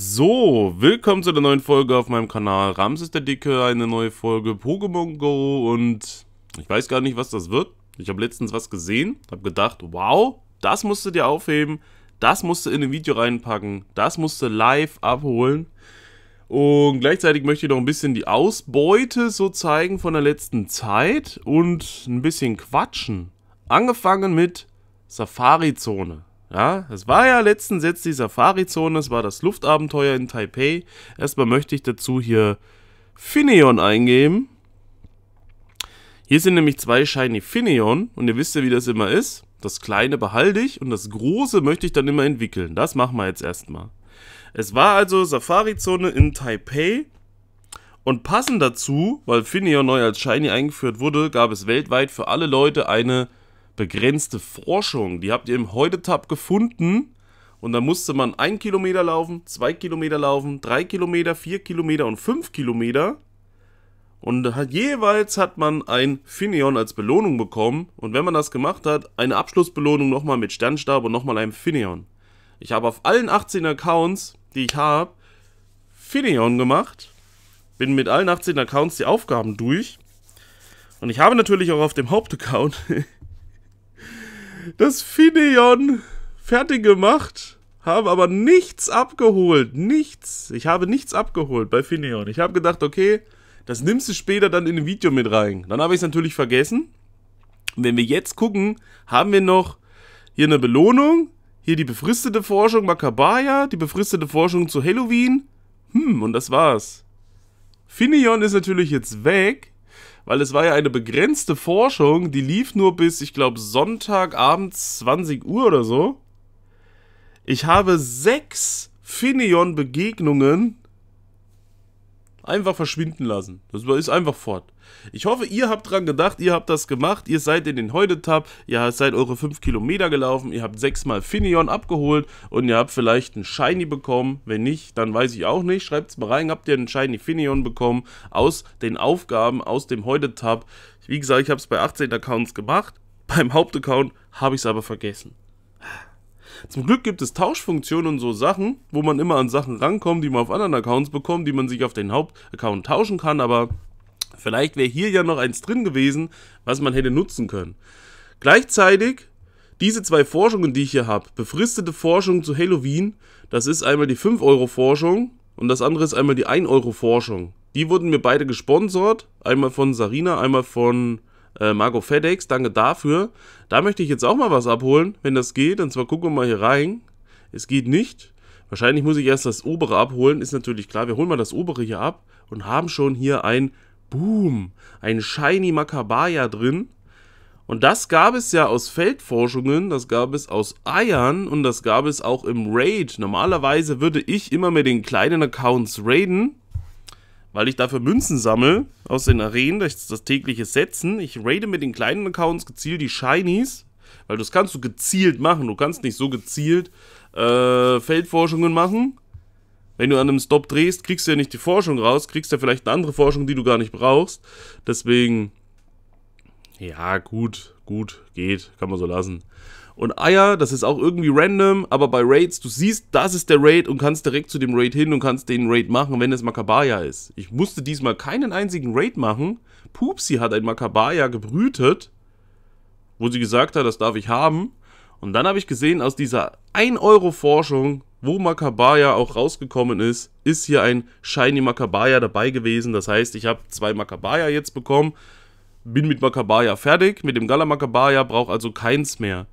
So, willkommen zu der neuen Folge auf meinem Kanal. Ramses der Dicke, eine neue Folge Pokémon Go und ich weiß gar nicht, was das wird. Ich habe letztens was gesehen, habe gedacht, wow, das musst du dir aufheben, das musst du in ein Video reinpacken, das musst du live abholen. Und gleichzeitig möchte ich noch ein bisschen die Ausbeute so zeigen von der letzten Zeit und ein bisschen quatschen. Angefangen mit Safari-Zone. Ja, es war ja letztens jetzt die Safari-Zone, es war das Luftabenteuer in Taipei. Erstmal möchte ich dazu hier Fineon eingeben. Hier sind nämlich zwei Shiny Fineon und ihr wisst ja, wie das immer ist. Das kleine behalte ich und das große möchte ich dann immer entwickeln. Das machen wir jetzt erstmal. Es war also Safari-Zone in Taipei. Und passend dazu, weil Fineon neu als Shiny eingeführt wurde, gab es weltweit für alle Leute eine begrenzte Forschung. Die habt ihr im Heute-Tab gefunden. Und da musste man 1 Kilometer laufen, 2 Kilometer laufen, 3 Kilometer, 4 Kilometer und 5 Kilometer. Und hat, jeweils hat man ein Finion als Belohnung bekommen. Und wenn man das gemacht hat, eine Abschlussbelohnung nochmal mit Sternstab und nochmal einem Finion. Ich habe auf allen 18 Accounts, die ich habe, Finion gemacht. Bin mit allen 18 Accounts die Aufgaben durch. Und ich habe natürlich auch auf dem Hauptaccount das Fideon fertig gemacht, habe aber nichts abgeholt. Nichts. Ich habe nichts abgeholt bei Fineon. Ich habe gedacht, okay, das nimmst du später dann in ein Video mit rein. Dann habe ich es natürlich vergessen. Und wenn wir jetzt gucken, haben wir noch hier eine Belohnung. Hier die befristete Forschung Makabaya, die befristete Forschung zu Halloween. Hm, und das war's. Finion ist natürlich jetzt weg weil es war ja eine begrenzte Forschung, die lief nur bis, ich glaube, Sonntagabend 20 Uhr oder so. Ich habe sechs Finion-Begegnungen Einfach verschwinden lassen. Das ist einfach fort. Ich hoffe, ihr habt dran gedacht, ihr habt das gemacht, ihr seid in den Heute-Tab, ihr seid eure 5 Kilometer gelaufen, ihr habt 6 Mal Finion abgeholt und ihr habt vielleicht einen Shiny bekommen. Wenn nicht, dann weiß ich auch nicht. Schreibt es mal rein, habt ihr einen Shiny Finion bekommen aus den Aufgaben, aus dem Heute-Tab. Wie gesagt, ich habe es bei 18 Accounts gemacht, beim Hauptaccount habe ich es aber vergessen. Zum Glück gibt es Tauschfunktionen und so Sachen, wo man immer an Sachen rankommt, die man auf anderen Accounts bekommt, die man sich auf den Hauptaccount tauschen kann, aber vielleicht wäre hier ja noch eins drin gewesen, was man hätte nutzen können. Gleichzeitig diese zwei Forschungen, die ich hier habe, befristete Forschung zu Halloween, das ist einmal die 5 Euro Forschung und das andere ist einmal die 1 Euro Forschung. Die wurden mir beide gesponsert, einmal von Sarina, einmal von äh, Marco FedEx, danke dafür. Da möchte ich jetzt auch mal was abholen, wenn das geht. Und zwar gucken wir mal hier rein. Es geht nicht. Wahrscheinlich muss ich erst das obere abholen, ist natürlich klar. Wir holen mal das obere hier ab und haben schon hier ein Boom, ein Shiny Makabaya drin. Und das gab es ja aus Feldforschungen, das gab es aus Eiern und das gab es auch im Raid. Normalerweise würde ich immer mit den kleinen Accounts raiden weil ich dafür Münzen sammle aus den Arenen, das, das tägliche Setzen. Ich raide mit den kleinen Accounts gezielt die Shinies, weil das kannst du gezielt machen. Du kannst nicht so gezielt äh, Feldforschungen machen. Wenn du an einem Stop drehst, kriegst du ja nicht die Forschung raus, kriegst ja vielleicht eine andere Forschung, die du gar nicht brauchst. Deswegen, ja, gut, gut, geht, kann man so lassen und Eier, das ist auch irgendwie random, aber bei Raids, du siehst, das ist der Raid und kannst direkt zu dem Raid hin und kannst den Raid machen, wenn es Makabaya ist. Ich musste diesmal keinen einzigen Raid machen. Pupsi hat ein Makabaya gebrütet, wo sie gesagt hat, das darf ich haben. Und dann habe ich gesehen, aus dieser 1-Euro-Forschung, wo Makabaya auch rausgekommen ist, ist hier ein Shiny Makabaya dabei gewesen. Das heißt, ich habe zwei Makabaya jetzt bekommen, bin mit Makabaya fertig, mit dem Gala Makabaya brauche also keins mehr.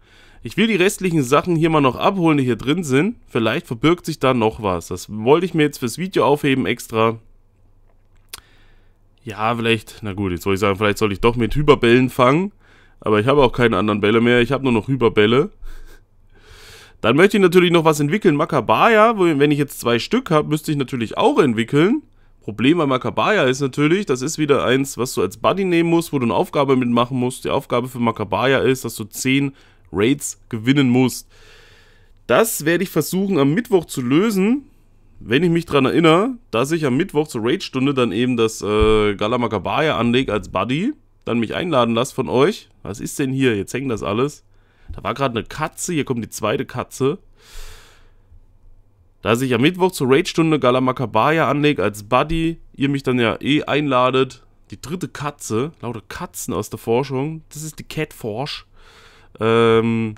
Ich will die restlichen Sachen hier mal noch abholen, die hier drin sind. Vielleicht verbirgt sich da noch was. Das wollte ich mir jetzt fürs Video aufheben extra. Ja, vielleicht, na gut, jetzt soll ich sagen, vielleicht soll ich doch mit Hyperbällen fangen. Aber ich habe auch keine anderen Bälle mehr, ich habe nur noch Hyperbälle. Dann möchte ich natürlich noch was entwickeln. Makabaya, wenn ich jetzt zwei Stück habe, müsste ich natürlich auch entwickeln. Problem bei Makabaya ist natürlich, das ist wieder eins, was du als Buddy nehmen musst, wo du eine Aufgabe mitmachen musst. Die Aufgabe für Makabaya ist, dass du 10 Raids gewinnen musst. Das werde ich versuchen am Mittwoch zu lösen, wenn ich mich daran erinnere, dass ich am Mittwoch zur Raid-Stunde dann eben das äh, Galamakabaya anlege als Buddy, dann mich einladen lasse von euch. Was ist denn hier? Jetzt hängt das alles. Da war gerade eine Katze, hier kommt die zweite Katze. Dass ich am Mittwoch zur Raid-Stunde Galamakabaya anlege als Buddy, ihr mich dann ja eh einladet. Die dritte Katze, lauter Katzen aus der Forschung, das ist die Catforsch. Forge. Ähm,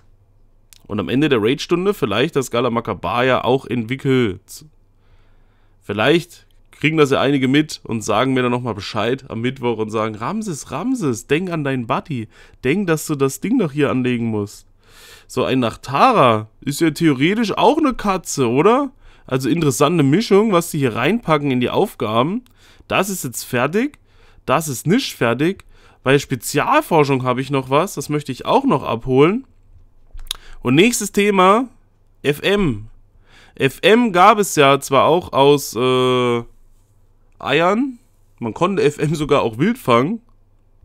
und am Ende der Raid-Stunde vielleicht das Galamakabaya auch entwickelt. Vielleicht kriegen das ja einige mit und sagen mir dann nochmal Bescheid am Mittwoch und sagen, Ramses, Ramses, denk an deinen Buddy. Denk, dass du das Ding noch hier anlegen musst. So ein Nachtara ist ja theoretisch auch eine Katze, oder? Also interessante Mischung, was sie hier reinpacken in die Aufgaben. Das ist jetzt fertig, das ist nicht fertig bei Spezialforschung habe ich noch was, das möchte ich auch noch abholen. Und nächstes Thema, FM. FM gab es ja zwar auch aus äh, Eiern, man konnte FM sogar auch wild fangen.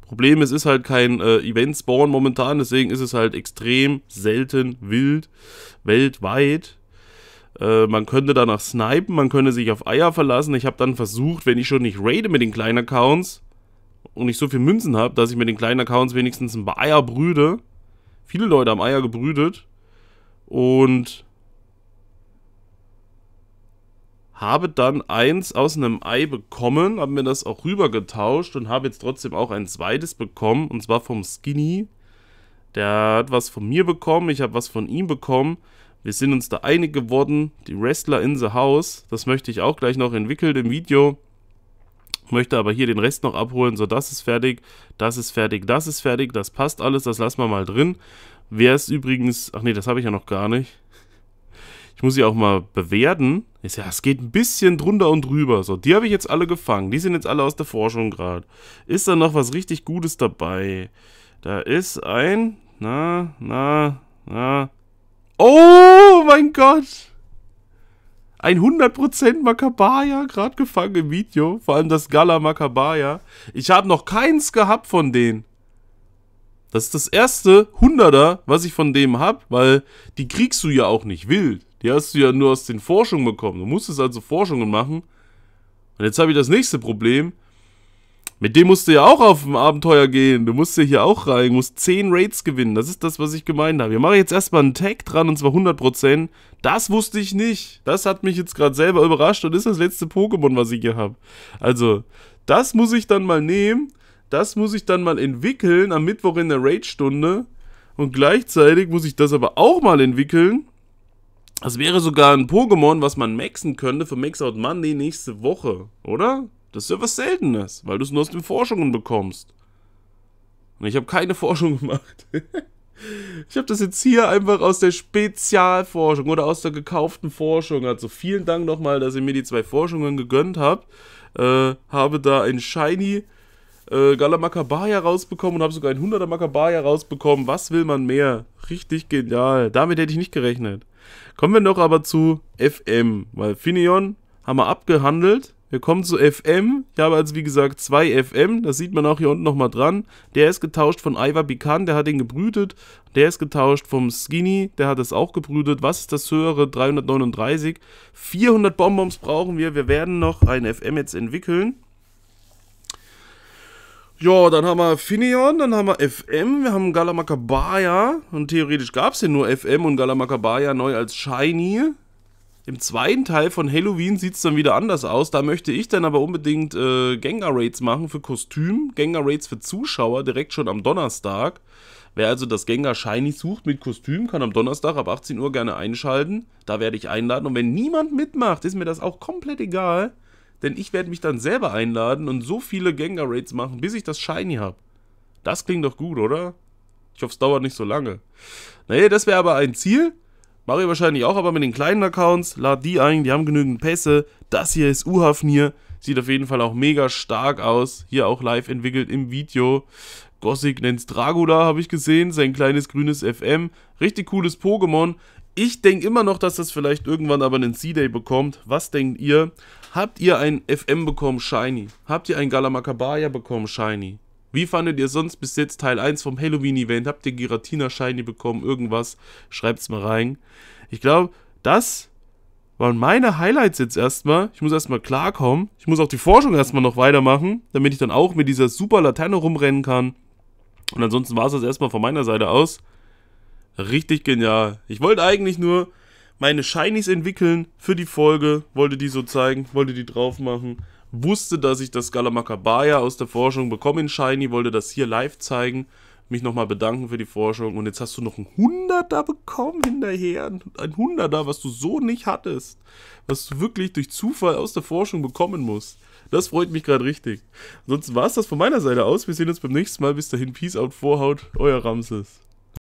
Problem ist, ist halt kein äh, Event-Spawn momentan, deswegen ist es halt extrem selten wild weltweit. Äh, man könnte danach snipen, man könnte sich auf Eier verlassen. Ich habe dann versucht, wenn ich schon nicht raide mit den kleinen Accounts, und ich so viel Münzen habe, dass ich mit den kleinen Accounts wenigstens ein paar Eier brüde. Viele Leute haben Eier gebrütet. Und habe dann eins aus einem Ei bekommen, habe mir das auch rübergetauscht und habe jetzt trotzdem auch ein zweites bekommen, und zwar vom Skinny. Der hat was von mir bekommen, ich habe was von ihm bekommen. Wir sind uns da einig geworden, die Wrestler in the House, das möchte ich auch gleich noch entwickeln im Video möchte aber hier den Rest noch abholen, so das ist fertig, das ist fertig, das ist fertig, das passt alles, das lassen wir mal drin. Wer ist übrigens, ach nee, das habe ich ja noch gar nicht. Ich muss sie auch mal bewerten. Ist ja, es geht ein bisschen drunter und drüber. So, die habe ich jetzt alle gefangen. Die sind jetzt alle aus der Forschung gerade. Ist da noch was richtig Gutes dabei? Da ist ein, na, na, na. Oh mein Gott! ein 100% Makabaya gerade gefangen im Video. Vor allem das Gala Makabaya. Ich habe noch keins gehabt von denen. Das ist das erste Hunderter, was ich von dem habe, weil die kriegst du ja auch nicht wild. Die hast du ja nur aus den Forschungen bekommen. Du musstest also Forschungen machen. Und jetzt habe ich das nächste Problem. Mit dem musst du ja auch auf ein Abenteuer gehen. Du musst ja hier auch rein. Du musst 10 Raids gewinnen. Das ist das, was ich gemeint habe. Wir machen jetzt erstmal einen Tag dran und zwar 100%. Das wusste ich nicht. Das hat mich jetzt gerade selber überrascht und ist das letzte Pokémon, was ich hier habe. Also, das muss ich dann mal nehmen. Das muss ich dann mal entwickeln am Mittwoch in der Raid-Stunde. Und gleichzeitig muss ich das aber auch mal entwickeln. Das wäre sogar ein Pokémon, was man maxen könnte für Max Out Monday nächste Woche, oder? Das ist ja was Seltenes, weil du es nur aus den Forschungen bekommst. Und ich habe keine Forschung gemacht. ich habe das jetzt hier einfach aus der Spezialforschung oder aus der gekauften Forschung. Also vielen Dank nochmal, dass ihr mir die zwei Forschungen gegönnt habt. Äh, habe da ein Shiny äh, Galamakabaja rausbekommen und habe sogar ein 100er Makabaja rausbekommen. Was will man mehr? Richtig genial. Damit hätte ich nicht gerechnet. Kommen wir noch aber zu FM, weil Finion haben wir abgehandelt. Wir kommen zu FM. Ich habe also wie gesagt zwei FM. Das sieht man auch hier unten nochmal dran. Der ist getauscht von Ivar Bikan, der hat ihn gebrütet. Der ist getauscht vom Skinny, der hat es auch gebrütet. Was ist das höhere? 339. 400 Bonbons brauchen wir. Wir werden noch ein FM jetzt entwickeln. Ja, dann haben wir Finion, dann haben wir FM, wir haben Galamakabaya. Und theoretisch gab es ja nur FM und Galamakabaya neu als Shiny. Im zweiten Teil von Halloween sieht es dann wieder anders aus. Da möchte ich dann aber unbedingt äh, Gengar-Raids machen für Kostüm, Gengar-Raids für Zuschauer direkt schon am Donnerstag. Wer also das Gengar Shiny sucht mit Kostüm, kann am Donnerstag ab 18 Uhr gerne einschalten. Da werde ich einladen. Und wenn niemand mitmacht, ist mir das auch komplett egal. Denn ich werde mich dann selber einladen und so viele Gengar-Raids machen, bis ich das Shiny habe. Das klingt doch gut, oder? Ich hoffe, es dauert nicht so lange. Naja, das wäre aber ein Ziel. Mario wahrscheinlich auch, aber mit den kleinen Accounts, lad die ein, die haben genügend Pässe. Das hier ist Uhafnir, sieht auf jeden Fall auch mega stark aus. Hier auch live entwickelt im Video. Gossig es Dragula, habe ich gesehen, sein kleines grünes FM. Richtig cooles Pokémon. Ich denke immer noch, dass das vielleicht irgendwann aber einen C-Day bekommt. Was denkt ihr? Habt ihr ein FM bekommen, Shiny? Habt ihr ein Galamakabaya bekommen, Shiny? Wie fandet ihr sonst bis jetzt Teil 1 vom Halloween-Event? Habt ihr Giratina-Shiny bekommen? Irgendwas? Schreibt's mal rein. Ich glaube, das waren meine Highlights jetzt erstmal. Ich muss erstmal klarkommen. Ich muss auch die Forschung erstmal noch weitermachen, damit ich dann auch mit dieser super Laterne rumrennen kann. Und ansonsten war es das erstmal von meiner Seite aus. Richtig genial. Ich wollte eigentlich nur meine Shinies entwickeln für die Folge, wollte die so zeigen, wollte die drauf machen wusste, dass ich das Galamakabaya aus der Forschung bekomme in Shiny, wollte das hier live zeigen, mich nochmal bedanken für die Forschung und jetzt hast du noch ein Hunderter bekommen hinterher, ein Hunderter, was du so nicht hattest, was du wirklich durch Zufall aus der Forschung bekommen musst. Das freut mich gerade richtig. Sonst war es das von meiner Seite aus. Wir sehen uns beim nächsten Mal. Bis dahin, Peace out, Vorhaut, euer Ramses.